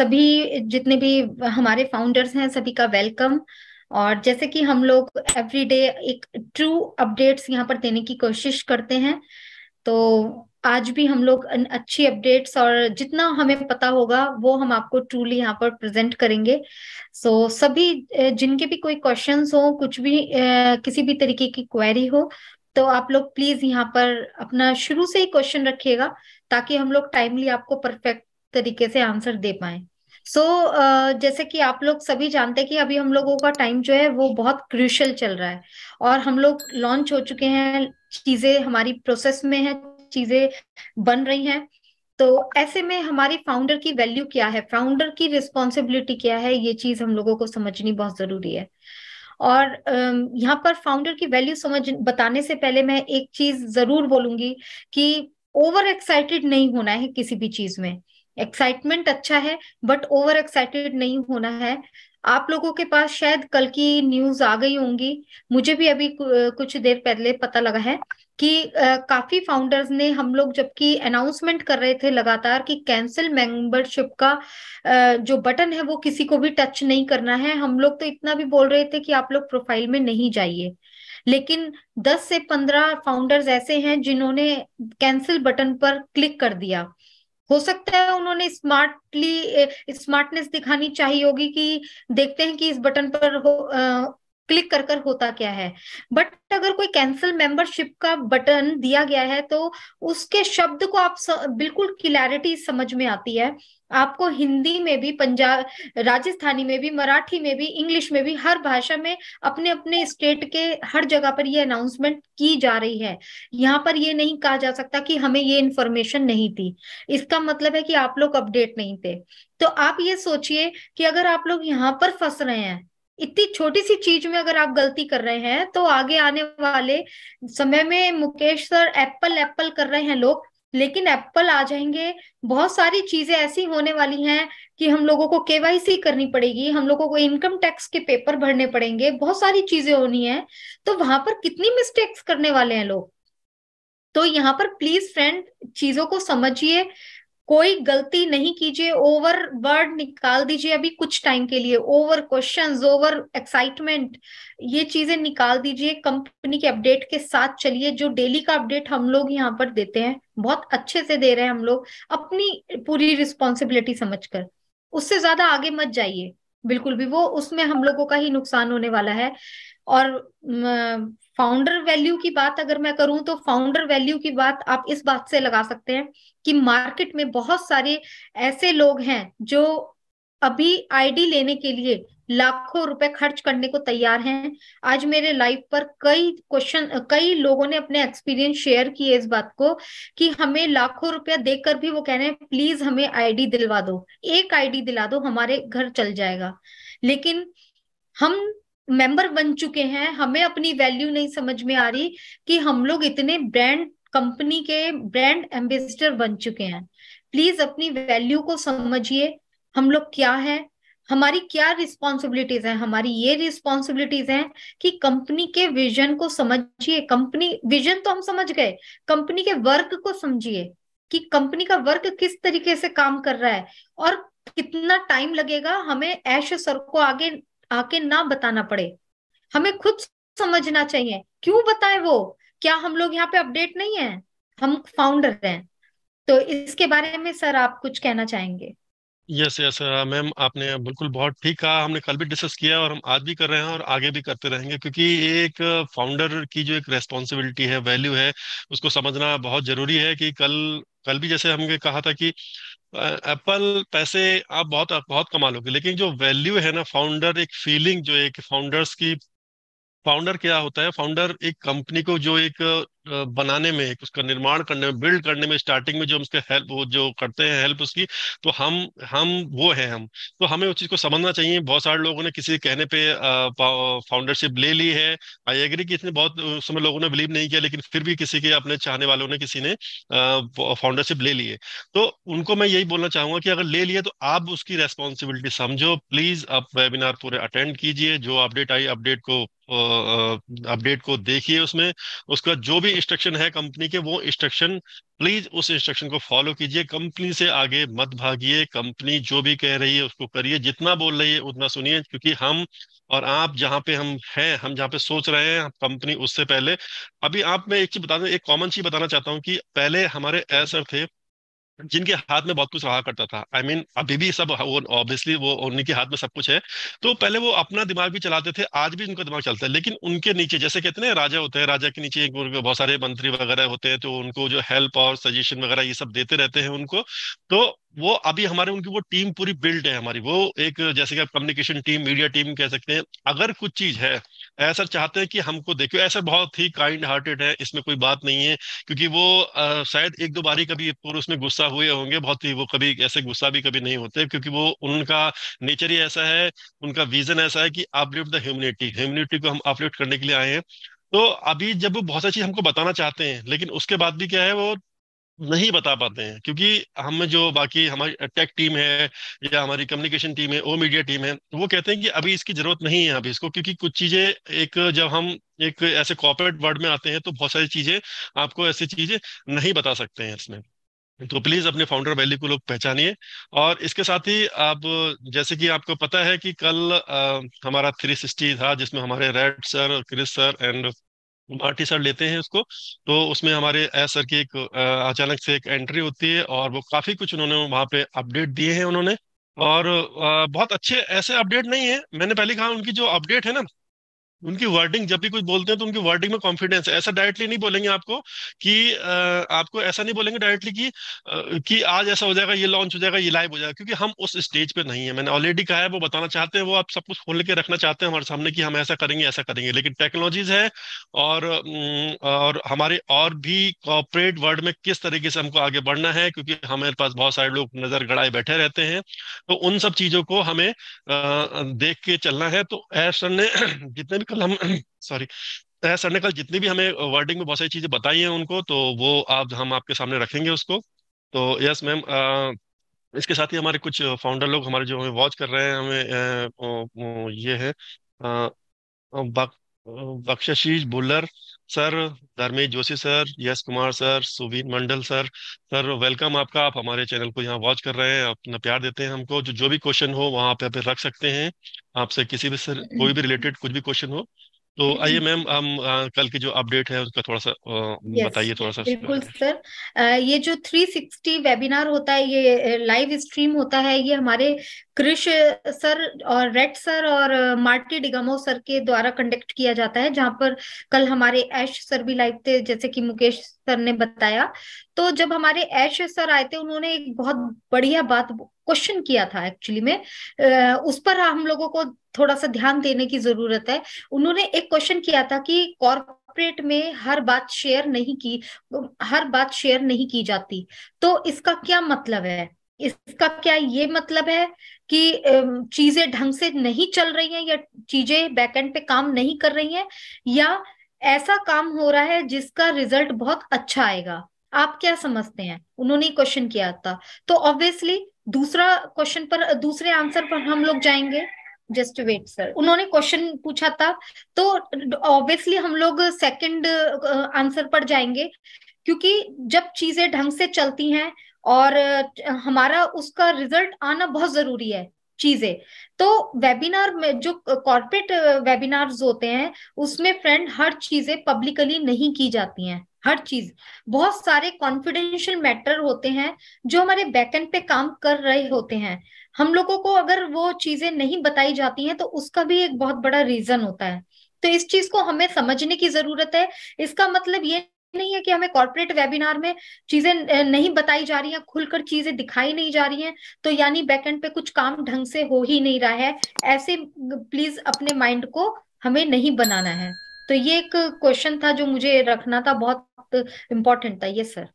सभी जितने भी हमारे फाउंडर्स हैं सभी का वेलकम और जैसे कि हम लोग एवरीडे एक ट्रू अपडेट्स यहाँ पर देने की कोशिश करते हैं तो आज भी हम लोग अच्छी अपडेट्स और जितना हमें पता होगा वो हम आपको ट्रूली यहाँ पर प्रेजेंट करेंगे सो so, सभी जिनके भी कोई क्वेश्चंस हो कुछ भी किसी भी तरीके की क्वेरी हो तो आप लोग प्लीज यहाँ पर अपना शुरू से ही क्वेश्चन रखिएगा ताकि हम लोग टाइमली आपको परफेक्ट तरीके से आंसर दे पाए सो so, uh, जैसे कि आप लोग सभी जानते हैं कि अभी हम लोगों का टाइम जो है वो बहुत क्रूशल चल रहा है और हम लोग लॉन्च हो चुके हैं चीजें हमारी प्रोसेस में है चीजें बन रही हैं तो ऐसे में हमारी फाउंडर की वैल्यू क्या है फाउंडर की रिस्पॉन्सिबिलिटी क्या है ये चीज हम लोगों को समझनी बहुत जरूरी है और यहाँ पर फाउंडर की वैल्यू समझ बताने से पहले मैं एक चीज जरूर बोलूंगी कि ओवर एक्साइटेड नहीं होना है किसी भी चीज में एक्साइटमेंट अच्छा है बट ओवर एक्साइटेड नहीं होना है आप लोगों के पास शायद कल की न्यूज आ गई होंगी मुझे भी अभी कुछ देर पहले पता लगा है कि काफी फाउंडर्स ने हम लोग जबकि अनाउंसमेंट कर रहे थे लगातार कि कैंसिल मेंबरशिप का जो बटन है वो किसी को भी टच नहीं करना है हम लोग तो इतना भी बोल रहे थे कि आप लोग प्रोफाइल में नहीं जाइए लेकिन 10 से 15 फाउंडर्स ऐसे हैं जिन्होंने कैंसिल बटन पर क्लिक कर दिया हो सकता है उन्होंने स्मार्टली स्मार्टनेस दिखानी चाहिए होगी कि देखते हैं कि इस बटन पर हो, क्लिक कर कर होता क्या है बट अगर कोई कैंसिल मेंबरशिप का बटन दिया गया है तो उसके शब्द को आप स, बिल्कुल क्लैरिटी समझ में आती है आपको हिंदी में भी पंजाब राजस्थानी में भी मराठी में भी इंग्लिश में भी हर भाषा में अपने अपने स्टेट के हर जगह पर ये अनाउंसमेंट की जा रही है यहाँ पर ये नहीं कहा जा सकता कि हमें ये इंफॉर्मेशन नहीं थी इसका मतलब है कि आप लोग अपडेट नहीं थे तो आप ये सोचिए कि अगर आप लोग यहाँ पर फंस रहे हैं इतनी छोटी सी चीज में अगर आप गलती कर रहे हैं तो आगे आने वाले समय में मुकेश सर एप्पल एप्पल कर रहे हैं लोग लेकिन एप्पल आ जाएंगे बहुत सारी चीजें ऐसी होने वाली हैं कि हम लोगों को केवाईसी करनी पड़ेगी हम लोगों को इनकम टैक्स के पेपर भरने पड़ेंगे बहुत सारी चीजें होनी है तो वहां पर कितनी मिस्टेक्स करने वाले हैं लोग तो यहाँ पर प्लीज फ्रेंड चीजों को समझिए कोई गलती नहीं कीजिए ओवर वर्ड निकाल दीजिए अभी कुछ टाइम के लिए ओवर क्वेश्चन ओवर एक्साइटमेंट ये चीजें निकाल दीजिए कंपनी के अपडेट के साथ चलिए जो डेली का अपडेट हम लोग यहाँ पर देते हैं बहुत अच्छे से दे रहे हैं हम लोग अपनी पूरी रिस्पॉन्सिबिलिटी समझ कर उससे ज्यादा आगे मत जाइए बिल्कुल भी वो उसमें हम लोगों का ही नुकसान होने वाला है और फाउंडर वैल्यू की बात अगर मैं करूं तो फाउंडर वैल्यू की बात आप इस बात से लगा सकते हैं कि मार्केट में बहुत सारे ऐसे लोग हैं जो अभी आईडी लेने के लिए लाखों रुपए खर्च करने को तैयार हैं आज मेरे लाइफ पर कई क्वेश्चन कई लोगों ने अपने एक्सपीरियंस शेयर किए इस बात को कि हमें लाखों रुपया देकर भी वो कह रहे हैं प्लीज हमें आईडी दिलवा दो एक आईडी दिला दो हमारे घर चल जाएगा लेकिन हम मेंबर बन चुके हैं हमें अपनी वैल्यू नहीं समझ में आ रही कि हम लोग इतने ब्रांड कंपनी के ब्रांड एम्बेसडर बन चुके हैं प्लीज अपनी वैल्यू को समझिए हम लोग क्या है हमारी क्या रिस्पॉन्सिबिलिटीज हैं हमारी ये रिस्पॉन्सिबिलिटीज हैं कि कंपनी के विजन को समझिए कंपनी विजन तो हम समझ गए कंपनी के वर्क को समझिए कि कंपनी का वर्क किस तरीके से काम कर रहा है और कितना टाइम लगेगा हमें ऐश सर को आगे आके ना बताना पड़े हमें खुद समझना चाहिए क्यों बताए वो क्या हम लोग यहाँ पे अपडेट नहीं है हम फाउंडर हैं तो इसके बारे में सर आप कुछ कहना चाहेंगे यस यस मैम आपने बिल्कुल बहुत ठीक कहा हमने कल भी डिस्कस किया और हम आज भी कर रहे हैं और आगे भी करते रहेंगे क्योंकि एक फाउंडर की जो एक रेस्पॉन्सिबिलिटी है वैल्यू है उसको समझना बहुत जरूरी है कि कल कल भी जैसे हमने कहा था कि एप्पल पैसे आप बहुत आप बहुत कमा लोगे लेकिन जो वैल्यू है ना फाउंडर एक फीलिंग जो एक फाउंडर्स की फाउंडर क्या होता है फाउंडर एक कंपनी को जो एक बनाने में उसका निर्माण करने में बिल्ड करने में स्टार्टिंग में जो हम उसके हेल्प वो जो करते हैं हेल्प उसकी तो हम हम वो है हम तो हमें उस चीज़ को समझना चाहिए बहुत सारे लोगों ने किसी कहने पे फाउंडरशिप ले ली है आई एग्री कि इसने बहुत उस समय लोगों ने बिलीव नहीं किया लेकिन फिर भी किसी के अपने चाहने वालों ने किसी ने फाउंडरशिप ले ली है तो उनको मैं यही बोलना चाहूंगा कि अगर ले लिया तो आप उसकी रेस्पॉन्सिबिलिटी समझो प्लीज आप वेबिनार पूरे अटेंड कीजिए जो अपडेट आई अपडेट को अपडेट को देखिए उसमें उसका जो भी भी इंस्ट्रक्शन है कंपनी के वो इंस्ट्रक्शन प्लीज उस इंस्ट्रक्शन को फॉलो कीजिए कंपनी से आगे मत भागिए कंपनी जो भी कह रही है उसको करिए जितना बोल रही है उतना सुनिए क्योंकि हम और आप जहाँ पे हम हैं हम जहाँ पे सोच रहे हैं कंपनी उससे पहले अभी आप मैं एक चीज बता दें एक कॉमन चीज बताना चाहता हूँ कि पहले हमारे ऐसा थे जिनके हाथ में बहुत कुछ रहा करता था आई I मीन mean, अभी भी सब वो ऑब्वियसली वो उन्हीं के हाथ में सब कुछ है तो पहले वो अपना दिमाग भी चलाते थे आज भी उनका दिमाग चलता है लेकिन उनके नीचे जैसे कहते हैं राजा होते हैं राजा के नीचे बहुत सारे मंत्री वगैरह होते हैं तो उनको जो हेल्प और सजेशन वगैरह ये सब देते रहते हैं उनको तो वो अभी हमारे उनकी वो टीम पूरी बिल्ड है हमारी वो एक जैसे कि आप कम्युनिकेशन टीम मीडिया टीम कह सकते हैं अगर कुछ चीज है ऐसा चाहते हैं कि हमको देखो ऐसा बहुत ही काइंड हार्टेड है इसमें कोई बात नहीं है क्योंकि वो आ, शायद एक दो बारी कभी पुरुष में गुस्सा हुए होंगे बहुत ही वो कभी ऐसे गुस्सा भी कभी नहीं होते क्योंकि वो उनका नेचर ही ऐसा है उनका विजन ऐसा है कि अपलिफ्ट द ह्यूमिनिटी ह्यूमिनिटी को हम अपलिफ्ट करने के लिए आए हैं तो अभी जब बहुत सारी चीज हमको बताना चाहते हैं लेकिन उसके बाद भी क्या है वो नहीं बता पाते हैं क्योंकि हम जो बाकी हमारी टेक टीम है या हमारी कम्युनिकेशन टीम है ओ मीडिया टीम है तो वो कहते हैं कि अभी इसकी जरूरत नहीं है अभी इसको क्योंकि कुछ चीजें एक जब हम एक ऐसे कॉर्पोरेट वर्ड में आते हैं तो बहुत सारी चीजें आपको ऐसी चीजें नहीं बता सकते हैं इसमें तो प्लीज अपने फाउंडर वैल्यू को लोग पहचानिए और इसके साथ ही आप जैसे कि आपको पता है कि कल आ, हमारा थ्री सिक्सटी था जिसमें हमारे Red sir Chris sir and Party sir लेते हैं उसको तो उसमें हमारे एस सर की एक अचानक से एक एंट्री होती है और वो काफी कुछ उन्होंने वहाँ पे अपडेट दिए हैं उन्होंने और बहुत अच्छे ऐसे अपडेट नहीं है मैंने पहले कहा उनकी जो अपडेट है ना उनकी वर्डिंग जब भी कुछ बोलते हैं तो उनकी वर्डिंग में कॉन्फिडेंस है ऐसा डायरेक्टली नहीं बोलेंगे आपको कि आपको ऐसा नहीं बोलेंगे डायरेक्टली कि कि आज ऐसा हो जाएगा ये लॉन्च हो जाएगा ये लाइव हो जाएगा क्योंकि हम उस स्टेज पे नहीं है मैंने ऑलरेडी कहा है वो बताना चाहते हैं वो आप सब कुछ खोल के रखना चाहते हैं हमारे सामने कि हम ऐसा करेंगे ऐसा करेंगे लेकिन टेक्नोलॉजीज है और और हमारे और भी कॉपरेट वर्ल्ड में किस तरीके से हमको आगे बढ़ना है क्योंकि हमारे पास बहुत सारे लोग नजर गड़ाए बैठे रहते हैं तो उन सब चीजों को हमें देख के चलना है तो एप्सन ने जितने भी कल हम सॉरी सर ने कल जितनी भी हमें वर्डिंग में बहुत सारी चीज़ें बताई हैं उनको तो वो आप हम आपके सामने रखेंगे उसको तो यस मैम इसके साथ ही हमारे कुछ फाउंडर लोग हमारे जो हमें वॉच कर रहे हैं हमें आ, ये है Bakhshish Bullar sir Dharmesh Joshi sir Yash Kumar sir Suvin Mandal sir sir welcome आपका आप हमारे चैनल को यहाँ वॉच कर रहे हैं अपना प्यार देते हैं हमको जो जो भी क्वेश्चन हो वहाँ पे आप रख सकते हैं आपसे किसी भी सर कोई भी रिलेटेड कुछ भी क्वेश्चन हो तो आइए मैम हम कल की जो अपडेट है उसका थोड़ा सा बताइए थोड़ा सा बिल्कुल सर ये जो 360 वेबिनार होता है ये लाइव स्ट्रीम होता है ये हमारे क्रिश सर और रेड सर और मार्टी डिगमो सर के द्वारा कंडक्ट किया जाता है जहाँ पर कल हमारे ऐश सर भी लाइव थे जैसे कि मुकेश सर ने बताया तो जब हमारे ऐश सर आए थे उन्होंने एक बहुत बढ़िया बात क्वेश्चन किया था एक्चुअली में उस पर हम लोगों को थोड़ा सा ध्यान देने की जरूरत है उन्होंने एक क्वेश्चन किया था कि कॉर्पोरेट में हर बात शेयर नहीं की हर बात शेयर नहीं की जाती तो इसका क्या मतलब है इसका क्या ये मतलब है कि चीजें ढंग से नहीं चल रही हैं या चीजें बैकएंड पे काम नहीं कर रही हैं या ऐसा काम हो रहा है जिसका रिजल्ट बहुत अच्छा आएगा आप क्या समझते हैं उन्होंने क्वेश्चन किया था तो ऑब्वियसली दूसरा क्वेश्चन पर दूसरे आंसर पर हम लोग जाएंगे जस्ट वेट सर उन्होंने क्वेश्चन पूछा था तो ऑब्वियसली हम लोग सेकंड आंसर पर जाएंगे क्योंकि जब चीजें ढंग से चलती हैं और हमारा उसका रिजल्ट आना बहुत जरूरी है चीजें तो वेबिनार में जो कॉर्पोरेट वेबिनार्स होते हैं उसमें फ्रेंड हर चीजें पब्लिकली नहीं की जाती हैं हर चीज बहुत सारे कॉन्फिडेंशियल मैटर होते हैं जो हमारे बैकएंड पे काम कर रहे होते हैं हम लोगों को अगर वो चीजें नहीं बताई जाती हैं तो उसका भी एक बहुत बड़ा रीजन होता है तो इस चीज को हमें समझने की जरूरत है इसका मतलब ये नहीं है कि हमें कॉर्पोरेट वेबिनार में चीजें नहीं बताई जा रही हैं खुलकर चीजें दिखाई नहीं जा रही हैं तो यानी बैकएंड पे कुछ काम ढंग से हो ही नहीं रहा है ऐसे प्लीज अपने माइंड को हमें नहीं बनाना है तो ये एक क्वेश्चन था जो मुझे रखना था बहुत बहुत इम्पोर्टेंट था यस सर